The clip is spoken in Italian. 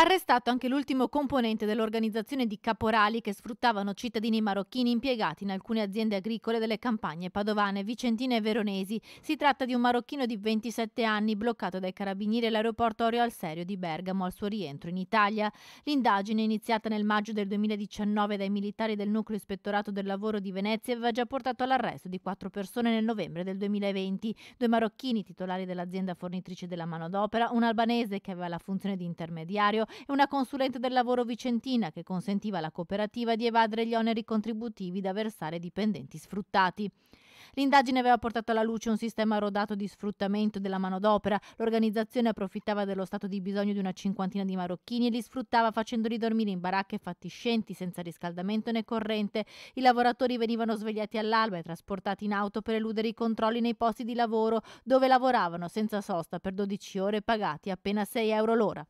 Arrestato anche l'ultimo componente dell'organizzazione di caporali che sfruttavano cittadini marocchini impiegati in alcune aziende agricole delle campagne padovane, vicentine e veronesi. Si tratta di un marocchino di 27 anni bloccato dai carabinieri all'aeroporto Orio al Serio di Bergamo al suo rientro in Italia. L'indagine, iniziata nel maggio del 2019 dai militari del nucleo ispettorato del lavoro di Venezia, aveva già portato all'arresto di quattro persone nel novembre del 2020, due marocchini titolari dell'azienda fornitrice della manodopera, un albanese che aveva la funzione di intermediario, e una consulente del lavoro vicentina che consentiva alla cooperativa di evadere gli oneri contributivi da versare ai dipendenti sfruttati. L'indagine aveva portato alla luce un sistema rodato di sfruttamento della manodopera. L'organizzazione approfittava dello stato di bisogno di una cinquantina di marocchini e li sfruttava facendoli dormire in baracche fatiscenti senza riscaldamento né corrente. I lavoratori venivano svegliati all'alba e trasportati in auto per eludere i controlli nei posti di lavoro dove lavoravano senza sosta per 12 ore pagati appena 6 euro l'ora.